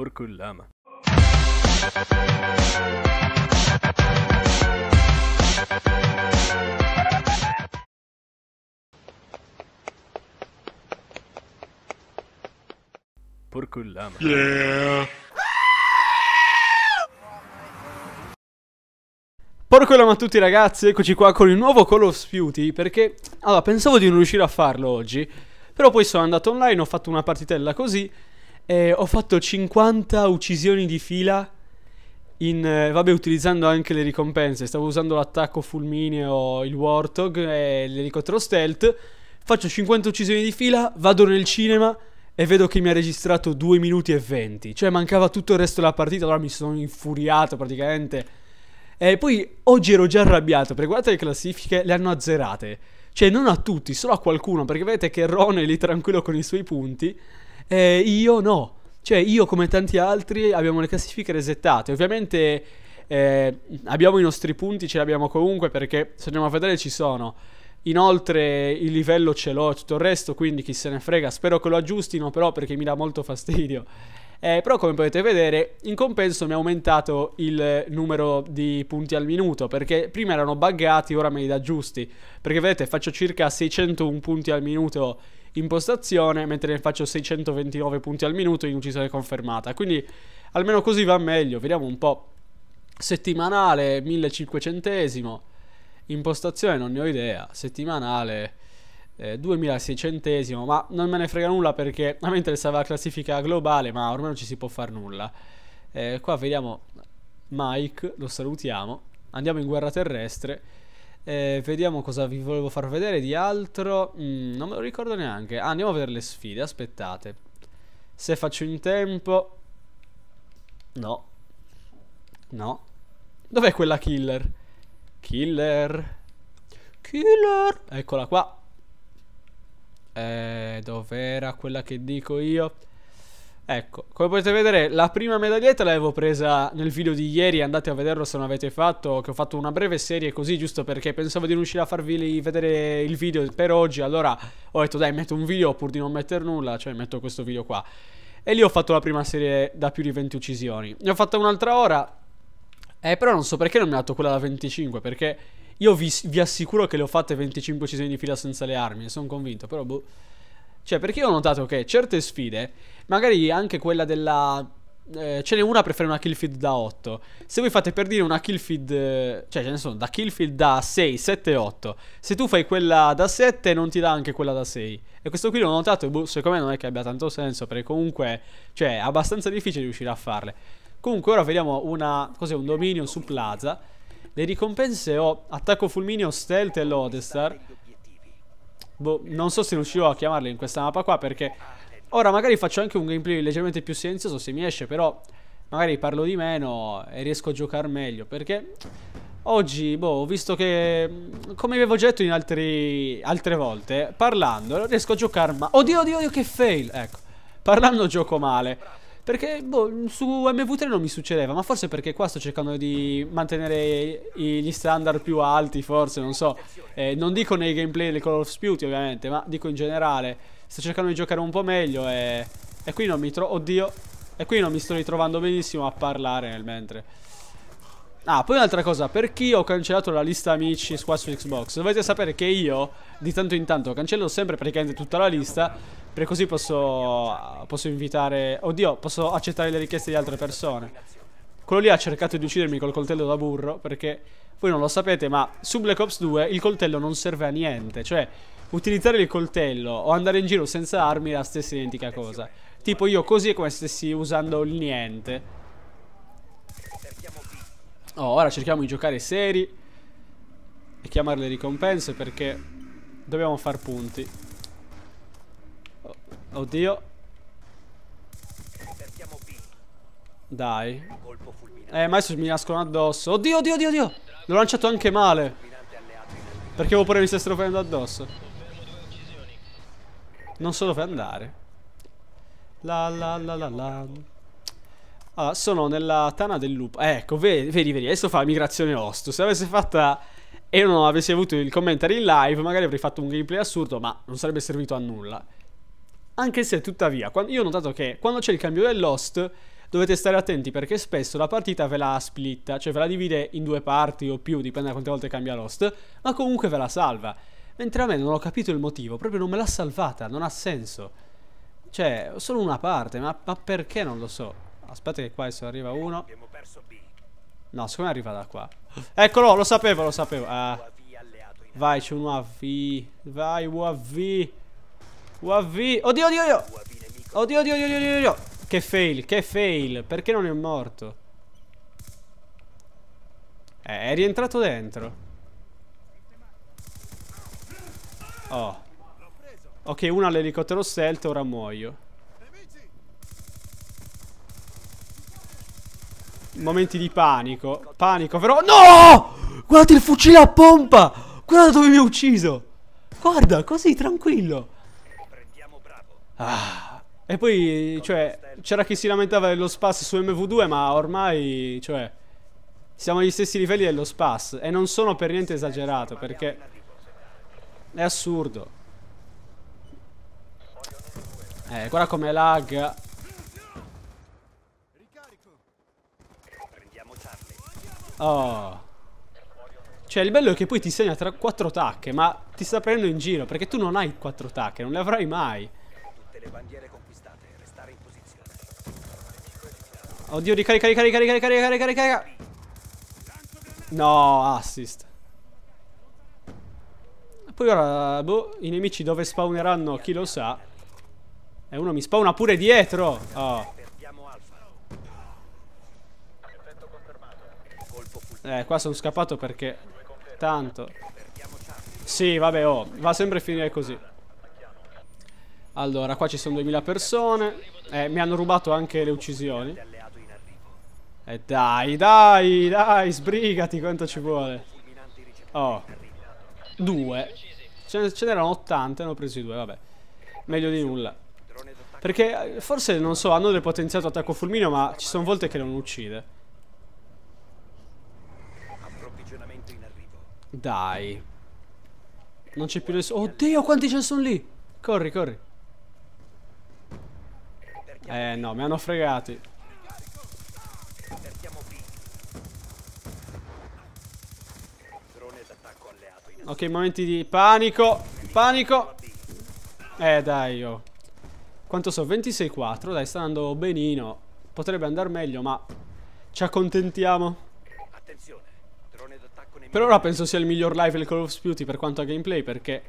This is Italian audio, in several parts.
Porco il lama. Porco il lama. Yeah. Porco la a tutti ragazzi, eccoci qua con il nuovo Call of Duty perché allora pensavo di non riuscire a farlo oggi, però poi sono andato online, ho fatto una partitella così eh, ho fatto 50 uccisioni di fila. In, eh, vabbè, utilizzando anche le ricompense. Stavo usando l'attacco fulmineo, il Warthog e l'elicottero stealth. Faccio 50 uccisioni di fila, vado nel cinema e vedo che mi ha registrato 2 minuti e 20. Cioè, mancava tutto il resto della partita. Allora mi sono infuriato praticamente. E poi oggi ero già arrabbiato perché guardate le classifiche, le hanno azzerate. Cioè, non a tutti, solo a qualcuno. Perché vedete che Ron è lì tranquillo con i suoi punti. Eh, io no. Cioè, io come tanti altri abbiamo le classifiche resettate. Ovviamente eh, abbiamo i nostri punti, ce li abbiamo comunque perché se andiamo a vedere ci sono. Inoltre il livello ce l'ho, tutto il resto, quindi chi se ne frega. Spero che lo aggiustino però perché mi dà molto fastidio. Eh, però come potete vedere, in compenso mi ha aumentato il numero di punti al minuto, perché prima erano buggati, ora me li dà giusti. Perché vedete, faccio circa 601 punti al minuto impostazione, mentre ne faccio 629 punti al minuto in uccisione confermata. Quindi almeno così va meglio, vediamo un po'. Settimanale 1500, impostazione non ne ho idea, settimanale eh, 2600, ma non me ne frega nulla perché a me interessava la classifica globale, ma ormai non ci si può fare nulla. Eh, qua vediamo Mike, lo salutiamo, andiamo in guerra terrestre eh, vediamo cosa vi volevo far vedere di altro. Mm, non me lo ricordo neanche. Ah, andiamo a vedere le sfide, aspettate. Se faccio in tempo... No. No. Dov'è quella killer? Killer. Killer. Eccola qua. Eh, dov'era quella che dico io? Ecco, come potete vedere la prima medaglietta l'avevo presa nel video di ieri, andate a vederlo se non avete fatto, che ho fatto una breve serie così giusto perché pensavo di non riuscire a farvi vedere il video per oggi, allora ho detto dai metto un video pur di non mettere nulla, cioè metto questo video qua. E lì ho fatto la prima serie da più di 20 uccisioni. Ne ho fatta un'altra ora, eh, però non so perché non mi ha dato quella da 25, perché io vi, vi assicuro che le ho fatte 25 uccisioni di fila senza le armi, ne sono convinto, però boh... Cioè, perché io ho notato che certe sfide, magari anche quella della... Eh, ce n'è una per fare una kill feed da 8. Se voi fate per dire una kill feed, cioè ce ne sono da kill feed da 6, 7, 8. Se tu fai quella da 7, non ti dà anche quella da 6. E questo qui l'ho notato, E boh, secondo me non è che abbia tanto senso, perché comunque, cioè, è abbastanza difficile riuscire a farle. Comunque, ora vediamo una. Cos'è un dominio su Plaza. Le ricompense ho oh, attacco fulminio, stealth e lodestar. Boh, non so se riuscirò a chiamarli in questa mappa qua perché... Ora magari faccio anche un gameplay leggermente più silenzioso se mi esce, però magari parlo di meno e riesco a giocare meglio perché oggi, boh, ho visto che mm, come avevo detto in altri, altre volte, parlando riesco a giocare ma oddio oddio oddio che fail, ecco, parlando gioco male perché boh, su MV3 non mi succedeva, ma forse perché qua sto cercando di mantenere gli standard più alti, forse, non so. Eh, non dico nei gameplay del Call of Duty ovviamente, ma dico in generale. Sto cercando di giocare un po' meglio e, e qui non mi trovo... Oddio! E qui non mi sto ritrovando benissimo a parlare nel mentre. Ah, poi un'altra cosa, per chi ho cancellato la lista amici squad su Xbox, dovete sapere che io, di tanto in tanto, cancello sempre praticamente tutta la lista, per così posso, posso invitare... Oddio, posso accettare le richieste di altre persone. Quello lì ha cercato di uccidermi col coltello da burro perché... Voi non lo sapete, ma su Black Ops 2 il coltello non serve a niente. Cioè, utilizzare il coltello o andare in giro senza armi è la stessa identica cosa. Tipo io così è come stessi usando il niente. Oh, ora cerchiamo di giocare seri e chiamare le ricompense perché dobbiamo far punti. Oddio. Dai. Eh, ma adesso mi nascono addosso. Oddio, oddio, oddio, oddio. L'ho lanciato anche male. Perché avevo pure mi stessero prendendo addosso. Non so dove andare. La la la la la. Allora, ah, sono nella tana del lupo. Eh, ecco, vedi, vedi, vedi, adesso fa la migrazione host. Se avessi fatta e non avessi avuto il commentary in live, magari avrei fatto un gameplay assurdo, ma non sarebbe servito a nulla. Anche se, tuttavia, quando, io ho notato che quando c'è il cambio dell'host dovete stare attenti perché spesso la partita ve la splitta, cioè ve la divide in due parti o più, dipende da quante volte cambia l'host, ma comunque ve la salva. Mentre a me non ho capito il motivo, proprio non me l'ha salvata, non ha senso. Cioè, solo una parte, ma, ma perché non lo so? Aspetta che qua adesso arriva eh, uno. No, secondo me arriva da qua. Eccolo, lo sapevo, lo sapevo. Ah. Vai, c'è un UAV. Vai, UAV. UAV. Oddio, oddio, oddio. Oddio, oddio, oddio, oddio, oddio. Che fail, che fail. Perché non è morto? Eh, è rientrato dentro. Oh. Ok, una all'elicottero stealth, ora muoio. Momenti di panico. Panico, però... No! Guardate il fucile a pompa! Guarda dove mi ha ucciso! Guarda, così, tranquillo. Ah. E poi, cioè, c'era chi si lamentava dello spas su MV2, ma ormai, cioè, siamo agli stessi livelli dello spas. E non sono per niente esagerato, perché è assurdo. Eh, guarda come lag. Oh. Cioè, il bello è che poi ti segna tra quattro tacche, ma ti sta prendendo in giro, perché tu non hai quattro tacche, non le avrai mai. Portate le bandiere conquistate, restare in posizione. Oddio, ricarica, ricarica, ricarica, ricarica, ricarica. No, assist. Poi ora, boh, i nemici dove spawneranno, chi lo sa. E uno mi spawna pure dietro. Oh. Eh, qua sono scappato perché... Tanto. Sì, vabbè, oh, va sempre a finire così. Allora, qua ci sono 2000 persone. Eh, mi hanno rubato anche le uccisioni. E eh, dai, dai, dai, sbrigati, quanto ci vuole. Oh. Due. Ce, ce n'erano 80, ne ho presi due, vabbè. Meglio di nulla. Perché eh, forse, non so, hanno del potenziato attacco fulmineo, ma ci sono volte che non uccide. Dai. Non c'è più nessuno. Oddio, quanti ce ne sono lì? Corri, corri. Eh no, mi hanno fregati. Ok, momenti di panico. Panico. Eh dai, io. Oh. Quanto so, 26-4. Dai, sta andando benino. Potrebbe andare meglio, ma ci accontentiamo. Per ora penso sia il miglior live del Call of Duty per quanto a gameplay, perché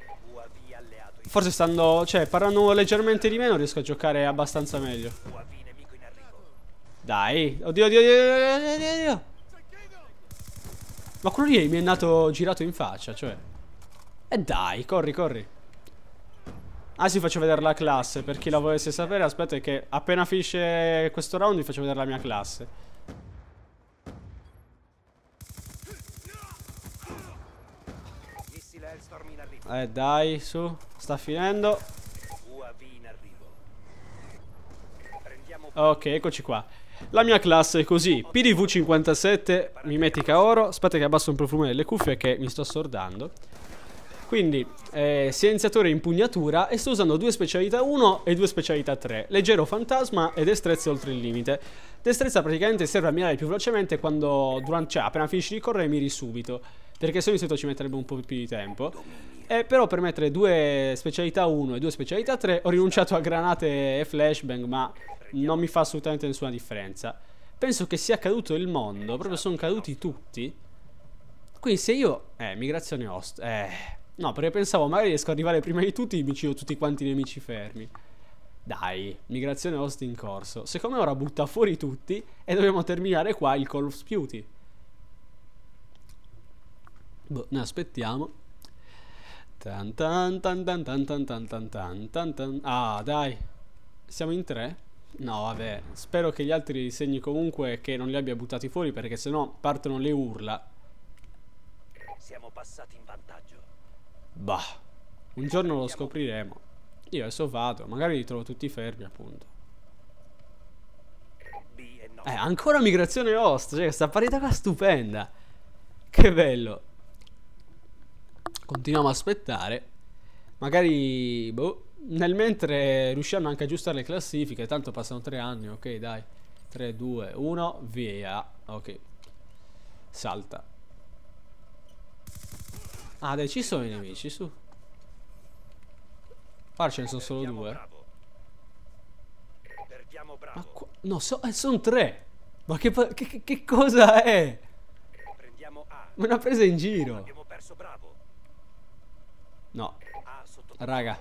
Forse stando... Cioè, parlando leggermente di meno riesco a giocare abbastanza meglio. Dai. Oddio, oddio, oddio, oddio, oddio, oddio. Ma quello lì mi è nato girato in faccia, cioè. E dai, corri, corri. Ah, sì, faccio vedere la classe. Per chi la volesse sapere, aspetta che appena finisce questo round vi faccio vedere la mia classe. Eh dai, su. Sta finendo. Ok, eccoci qua. La mia classe è così. PDV57, mimetica oro. Aspetta che abbasso un profumo delle cuffie che mi sto assordando. Quindi, eh, Silenziatore e Impugnatura e sto usando due specialità 1 e due specialità 3, Leggero Fantasma e Destrezza Oltre il Limite. Destrezza praticamente serve a mirare più velocemente quando, durante, cioè, appena finisci di correre miri subito, perché se no di solito ci metterebbe un po' più di tempo. E eh, però per mettere due specialità 1 e due specialità 3 ho rinunciato a granate e flashbang, ma non mi fa assolutamente nessuna differenza. Penso che sia caduto il mondo, proprio sono caduti tutti. Quindi se io... Eh, migrazione host... Eh... No, perché pensavo magari riesco ad arrivare prima di tutti e mi uccido tutti quanti i nemici fermi. Dai, migrazione host in corso. Secondo me ora butta fuori tutti e dobbiamo terminare qua il Call of Duty. Boh, ne aspettiamo. Tan tan tan tan tan tan tan tan tan tan tan. Ah, dai. Siamo in tre? No, vabbè. Spero che gli altri disegni comunque che non li abbia buttati fuori perché sennò partono le urla. Siamo passati in vantaggio. Bah, un giorno lo scopriremo. Io adesso vado, magari li trovo tutti fermi, appunto. Eh, ancora migrazione host, cioè questa parità qua stupenda. Che bello. Continuiamo a aspettare. Magari, boh, nel mentre riusciamo anche a aggiustare le classifiche, tanto passano tre anni, ok, dai. 3, 2, 1, via. Ok. Salta. Ah dai ci sono i nemici su Guarda ce ne sono solo due eh. Ma qua... No so... eh, sono tre Ma che, che, che cosa è? Me l'ha presa in giro No Raga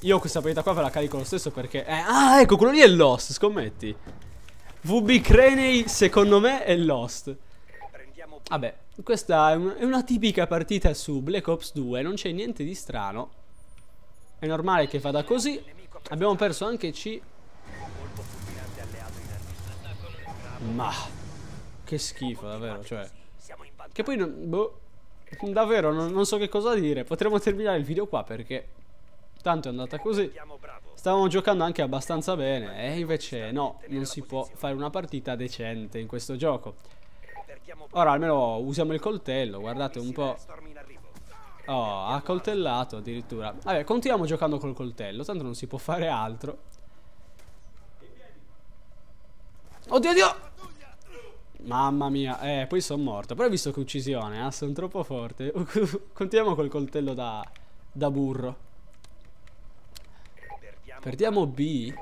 Io questa partita qua ve la carico lo stesso perché eh, Ah ecco quello lì è Lost scommetti VB Craney secondo me è Lost Vabbè, questa è, è una tipica partita su Black Ops 2, non c'è niente di strano. È normale che vada così. Abbiamo perso anche C. Ma... Che schifo, davvero, cioè... Che poi... Non, boh, davvero, non, non so che cosa dire. Potremmo terminare il video qua perché... Tanto è andata così. Stavamo giocando anche abbastanza bene e eh, invece no, non si può fare una partita decente in questo gioco. Ora almeno usiamo il coltello, guardate un po'. Oh, ha coltellato addirittura. Vabbè, continuiamo giocando col coltello, tanto non si può fare altro. Oddio, oddio! Mamma mia, eh, poi sono morto. Però ho visto che uccisione, eh? Sono troppo forte. Continuiamo col coltello da, da burro. Perdiamo B.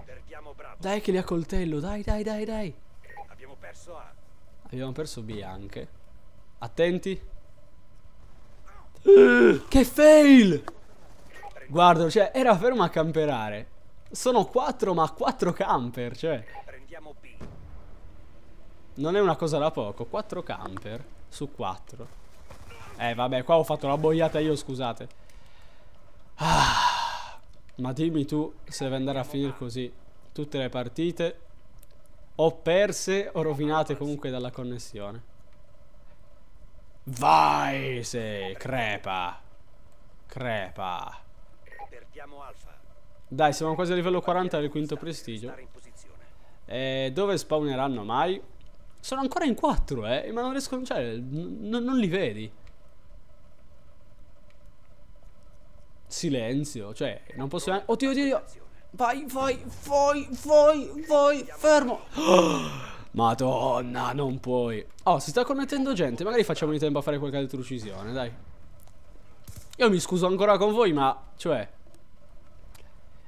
Dai che li ha coltello, dai, dai, dai, dai. Abbiamo perso A. Abbiamo perso B anche. Attenti. Che fail! Guarda, cioè, era fermo a camperare. Sono quattro, ma quattro camper, cioè. Non è una cosa da poco. Quattro camper su quattro. Eh, vabbè, qua ho fatto la boiata io, scusate. Ah, ma dimmi tu se deve andare a finire così. Tutte le partite o perse o rovinate comunque dalla connessione. Vai, se crepa. Crepa. Dai, siamo quasi a livello 40 del quinto prestigio. E eh, dove spawneranno mai? Sono ancora in 4, eh, ma non riesco, a cioè, non li vedi. Silenzio, cioè, non possiamo... Oddio, oddio, oddio. Vai, vai, vai, vai, vai, fermo. Madonna, non puoi. Oh, si sta connettendo gente. Magari facciamo di tempo a fare qualche altra uccisione, dai. Io mi scuso ancora con voi, ma... Cioè...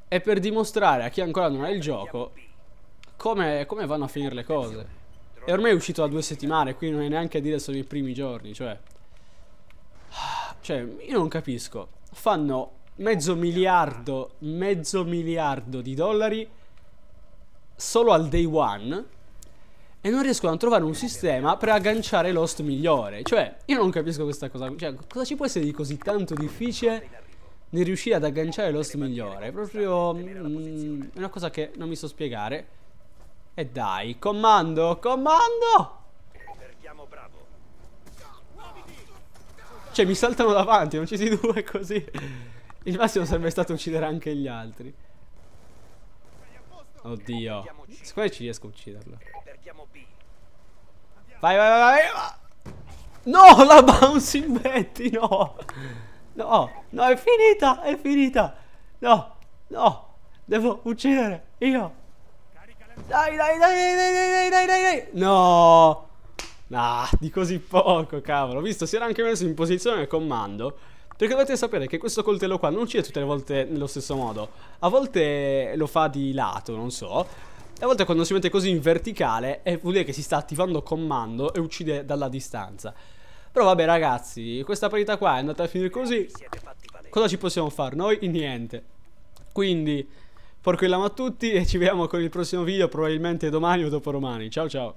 È per dimostrare a chi ancora non ha il gioco... Come, come vanno a finire le cose. E ormai è uscito da due settimane, quindi non è neanche a dire sono i primi giorni, cioè... Cioè, io non capisco. Fanno mezzo miliardo, mezzo miliardo di dollari solo al day one e non riescono a trovare un sistema per agganciare l'host migliore. Cioè, io non capisco questa cosa. Cioè, cosa ci può essere di così tanto difficile nel riuscire ad agganciare l'host migliore? Proprio... Mm, è una cosa che non mi so spiegare. E dai, comando, comando! Cioè, mi saltano davanti, non ci si due così. Il massimo sarebbe stato uccidere anche gli altri. Oddio. Square ci riesco a ucciderlo. Vai, vai, vai, vai. No, la bounce bouncing Betty, no. No, no, è finita, è finita. No, no. Devo uccidere, io. Dai, dai, dai, dai, dai, dai, dai, dai. No. Ah, di così poco, cavolo. Ho visto, si era anche messo in posizione comando. Perché dovete sapere che questo coltello qua non uccide tutte le volte nello stesso modo. A volte lo fa di lato, non so. E a volte quando si mette così in verticale eh, vuol dire che si sta attivando comando e uccide dalla distanza. Però vabbè ragazzi, questa partita qua è andata a finire così. Cosa ci possiamo fare? Noi niente. Quindi, porco il lama a tutti e ci vediamo con il prossimo video probabilmente domani o dopodomani. Ciao ciao.